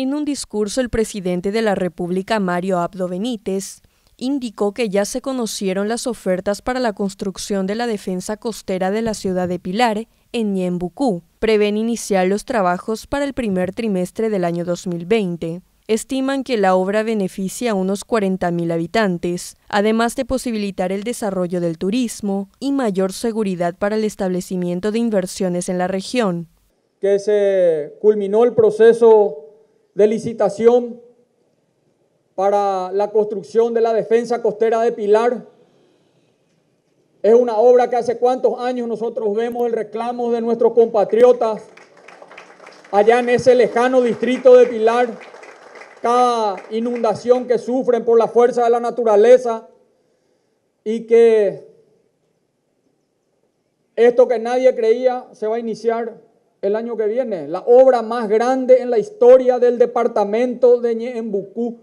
En un discurso, el presidente de la República, Mario Abdo Benítez, indicó que ya se conocieron las ofertas para la construcción de la defensa costera de la ciudad de Pilar, en Niembucú. Prevén iniciar los trabajos para el primer trimestre del año 2020. Estiman que la obra beneficia a unos 40.000 habitantes, además de posibilitar el desarrollo del turismo y mayor seguridad para el establecimiento de inversiones en la región. Que se culminó el proceso de licitación para la construcción de la defensa costera de Pilar. Es una obra que hace cuántos años nosotros vemos el reclamo de nuestros compatriotas allá en ese lejano distrito de Pilar, cada inundación que sufren por la fuerza de la naturaleza y que esto que nadie creía se va a iniciar el año que viene, la obra más grande en la historia del departamento de Ñembucú.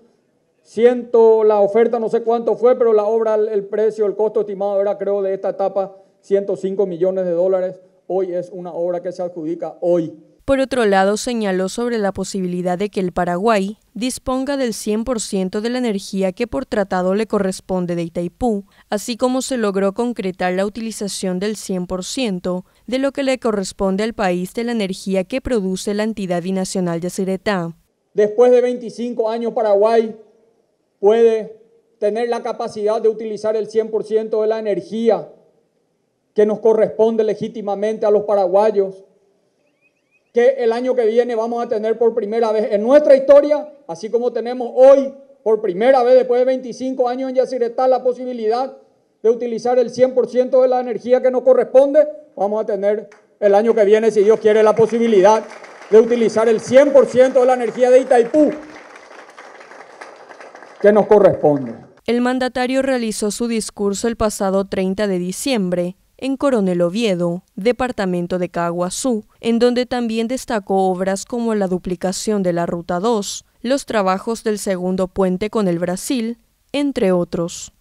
Siento la oferta no sé cuánto fue, pero la obra, el precio, el costo estimado era creo de esta etapa 105 millones de dólares. Hoy es una obra que se adjudica hoy. Por otro lado, señaló sobre la posibilidad de que el Paraguay disponga del 100% de la energía que por tratado le corresponde de Itaipú, así como se logró concretar la utilización del 100% de lo que le corresponde al país de la energía que produce la entidad binacional Yacyretá. Después de 25 años, Paraguay puede tener la capacidad de utilizar el 100% de la energía que nos corresponde legítimamente a los paraguayos que el año que viene vamos a tener por primera vez en nuestra historia, así como tenemos hoy por primera vez después de 25 años en Yacyretá la posibilidad de utilizar el 100% de la energía que nos corresponde, vamos a tener el año que viene, si Dios quiere, la posibilidad de utilizar el 100% de la energía de Itaipú que nos corresponde. El mandatario realizó su discurso el pasado 30 de diciembre en Coronel Oviedo, departamento de Caguazú, en donde también destacó obras como la duplicación de la Ruta 2, los trabajos del segundo puente con el Brasil, entre otros.